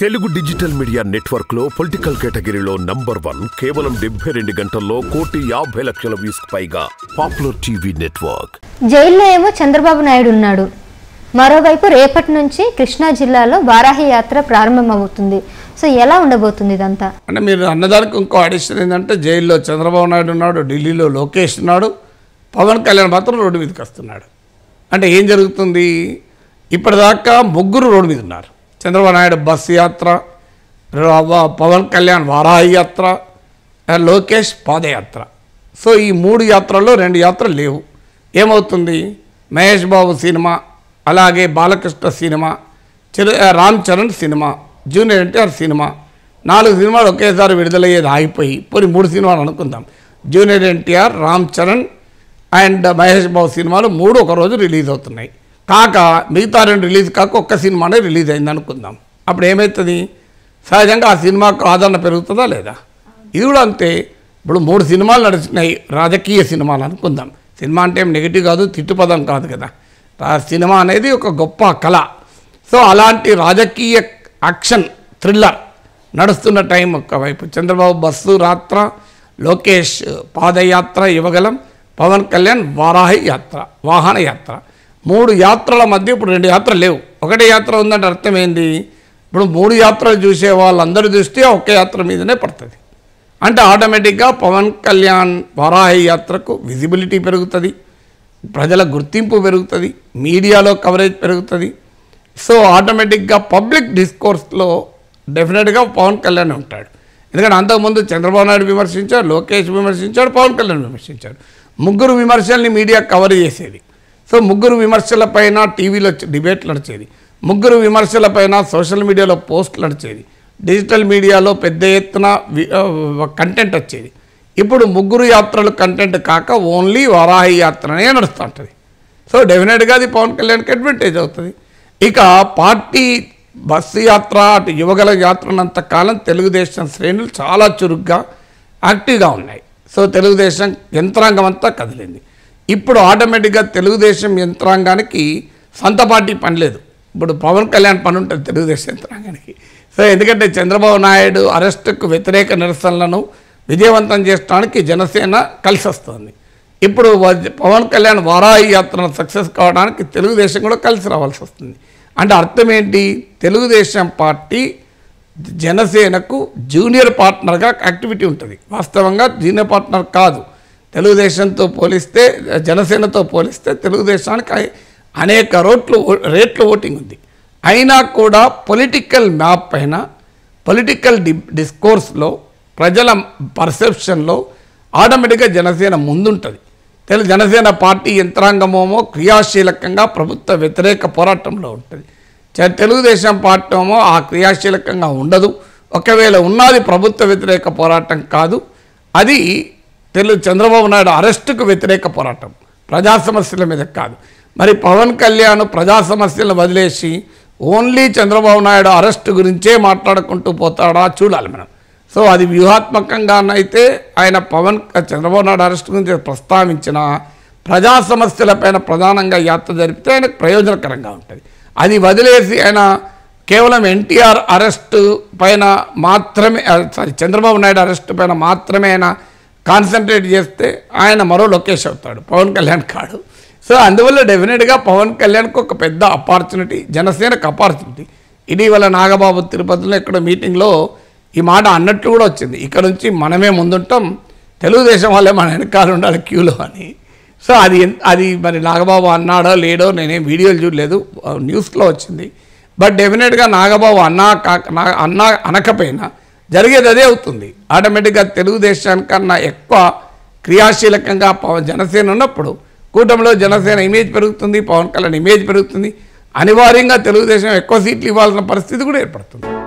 Telugu digital media network లో political కేటగిరీలో number one కేవలం డెబ్బై రెండు గంటల్లో కోటి యాభై లక్షల వ్యూస్ పైగా పాపులర్ టీవీ నెట్వర్క్ జైల్లో ఏమో చంద్రబాబు నాయుడు ఉన్నాడు మరోవైపు రేపటి నుంచి కృష్ణా జిల్లాలో వారాహి యాత్ర ప్రారంభమవుతుంది సో ఎలా ఉండబోతుంది ఇదంతా అంటే మీరు అన్నదానికి ఇంకో అడిషన్ ఏంటంటే జైల్లో చంద్రబాబు నాయుడు ఉన్నాడు ఢిల్లీలో లోకేష్ ఉన్నాడు పవన్ కళ్యాణ్ మాత్రం రోడ్డు మీదకి వస్తున్నాడు అంటే ఏం జరుగుతుంది ఇప్పటిదాకా ముగ్గురు రోడ్డు మీద ఉన్నారు చంద్రబాబు నాయుడు బస్ యాత్ర పవన్ కళ్యాణ్ వారాహి యాత్ర లోకేష్ పాదయాత్ర సో ఈ మూడు యాత్రల్లో రెండు యాత్రలు లేవు ఏమవుతుంది మహేష్ బాబు సినిమా అలాగే బాలకృష్ణ సినిమా చిర Ram Charan cinema junior NTR cinema నాలుగు సినిమాలు ఒకేసారి విడుదలయ్యేది ఆగిపోయి పోనీ మూడు సినిమాలు అనుకుందాం junior NTR Ram Charan and Mahesh Babu సినిమాలు మూడు ఒకరోజు రిలీజ్ అవుతున్నాయి కాగా మిగతా రెండి రిలీజ్ కాక ఒక్క సినిమానే రిలీజ్ అయినందుకుందాం అప్పుడు ఏమయొతది సాధారణంగా ఆ సినిమా క్రాడన పేరు గుర్తుందా లేదా ఇవిడ అంటే ఇవి మూడు సినిమాలు నాడకియ సినిమాలనికుందాం సినిమా అంటే నెగటివ్ కాదు తిట్టు పదం కాదు కదా ఆ సినిమా అనేది ఒక గొప్ప కళ సో అలాంటి రాజకీయ యాక్షన్ థ్రిల్లర్ నడుస్తున్న టైం ఒక్క వైపు చంద్రబాబు బస్సు రాత్ర లోకేష్ పాదయాత్ర యవగలం పవన్ కళ్యాణ్ వారాహయాత్ర వాహనయాత్ర మూడు యాత్రల మధ్య ఇప్పుడు రెండు యాత్రలు లేవు ఒకటే యాత్ర ఉందంటే అర్థం ఏంది ఇప్పుడు మూడు యాత్రలు చూసే వాళ్ళందరూ చూస్తే ఒకే యాత్ర మీదనే పడుతుంది అంటే ఆటోమేటిక్గా పవన్ కళ్యాణ్ వారాహి యాత్రకు విజిబిలిటీ పెరుగుతుంది ప్రజల గుర్తింపు పెరుగుతుంది మీడియాలో కవరేజ్ పెరుగుతుంది సో ఆటోమేటిక్గా పబ్లిక్ డిస్కోర్స్లో డెఫినెట్గా పవన్ కళ్యాణ్ ఉంటాడు ఎందుకంటే అంతకుముందు చంద్రబాబు నాయుడు విమర్శించాడు లోకేష్ విమర్శించాడు పవన్ కళ్యాణ్ విమర్శించాడు ముగ్గురు విమర్శల్ని మీడియా కవర్ చేసేది సో ముగ్గురు విమర్శలపైన టీవీలో డిబేట్లు నడిచేది ముగ్గురు విమర్శలపైన సోషల్ మీడియాలో పోస్టులు నడిచేది డిజిటల్ మీడియాలో పెద్ద ఎత్తున కంటెంట్ వచ్చేది ఇప్పుడు ముగ్గురు యాత్రలు కంటెంట్ కాక ఓన్లీ వరాహి యాత్రనే నడుస్తూ ఉంటుంది సో డెఫినెట్గా అది పవన్ కళ్యాణ్కి అడ్వాంటేజ్ అవుతుంది ఇక పార్టీ బస్సు యాత్ర అటు యువగల కాలం తెలుగుదేశం శ్రేణులు చాలా చురుగ్గా యాక్టివ్గా ఉన్నాయి సో తెలుగుదేశం యంత్రాంగం అంతా కదిలింది ఇప్పుడు ఆటోమేటిక్గా తెలుగుదేశం యంత్రాంగానికి సొంత పార్టీ పని లేదు ఇప్పుడు పవన్ కళ్యాణ్ పని ఉంటుంది తెలుగుదేశం యంత్రాంగానికి సో ఎందుకంటే చంద్రబాబు నాయుడు అరెస్టుకు వ్యతిరేక నిరసనలను విజయవంతం చేయడానికి జనసేన కలిసి వస్తుంది ఇప్పుడు పవన్ కళ్యాణ్ వారాయి యాత్ర సక్సెస్ కావడానికి తెలుగుదేశం కూడా కలిసి రావాల్సి వస్తుంది అంటే అర్థం ఏంటి తెలుగుదేశం పార్టీ జనసేనకు జూనియర్ పార్ట్నర్గా యాక్టివిటీ ఉంటుంది వాస్తవంగా జూనియర్ పార్ట్నర్ కాదు తెలుగుదేశంతో పోలిస్తే జనసేనతో పోలిస్తే తెలుగుదేశానికి అనేక రోట్లు రేట్లు ఓటింగ్ ఉంది అయినా కూడా పొలిటికల్ మ్యాప్ పైన పొలిటికల్ డి డిస్కోర్స్లో ప్రజల పర్సెప్షన్లో ఆటోమేటిక్గా జనసేన ముందుంటుంది తెలుగు జనసేన పార్టీ యంత్రాంగమేమో క్రియాశీలకంగా ప్రభుత్వ వ్యతిరేక పోరాటంలో ఉంటుంది తెలుగుదేశం పార్టీ ఏమో ఆ క్రియాశీలకంగా ఉండదు ఒకవేళ ఉన్నది ప్రభుత్వ వ్యతిరేక పోరాటం కాదు అది తెలు చంద్రబాబు నాయుడు అరెస్టుకు వ్యతిరేక పోరాటం ప్రజా సమస్యల మీద కాదు మరి పవన్ కళ్యాణ్ ప్రజా సమస్యలను వదిలేసి ఓన్లీ చంద్రబాబు నాయుడు అరెస్టు గురించే మాట్లాడుకుంటూ పోతాడా చూడాలి మనం సో అది వ్యూహాత్మకంగానైతే ఆయన పవన్ చంద్రబాబు నాయుడు అరెస్ట్ గురించి ప్రస్తావించిన ప్రజా సమస్యలపైన ప్రధానంగా యాత్ర జరిపితే ఆయనకు ప్రయోజనకరంగా ఉంటుంది అది వదిలేసి ఆయన కేవలం ఎన్టీఆర్ అరెస్టు పైన మాత్రమే చంద్రబాబు నాయుడు అరెస్టు పైన మాత్రమే ఆయన కాన్సన్ట్రేట్ చేస్తే ఆయన మరో లొకేష్ అవుతాడు పవన్ కళ్యాణ్ కాడు సో అందువల్ల డెఫినెట్గా పవన్ కళ్యాణ్కి ఒక పెద్ద అపార్చునిటీ జనసేనకు అపార్చునిటీ ఇటీవల నాగబాబు తిరుపతిలో ఇక్కడ మీటింగ్లో ఈ మాట అన్నట్లు కూడా వచ్చింది ఇక్కడ నుంచి మనమే ముందుంటాం తెలుగుదేశం వాళ్ళే మన వెనకాల ఉండాలి క్యూలో అని సో అది అది మరి నాగబాబు అన్నాడో లేడో నేనేం వీడియోలు చూడలేదు న్యూస్లో వచ్చింది బట్ డెఫినెట్గా నాగబాబు అన్నా అన్నా అనకపోయినా జరిగేది అదే అవుతుంది ఆటోమేటిక్గా తెలుగుదేశానికన్నా ఎక్కువ క్రియాశీలకంగా పవన్ జనసేన ఉన్నప్పుడు కూటమిలో జనసేన ఇమేజ్ పెరుగుతుంది పవన్ కళ్యాణ్ ఇమేజ్ పెరుగుతుంది అనివార్యంగా తెలుగుదేశం ఎక్కువ సీట్లు ఇవ్వాల్సిన పరిస్థితి కూడా ఏర్పడుతుంది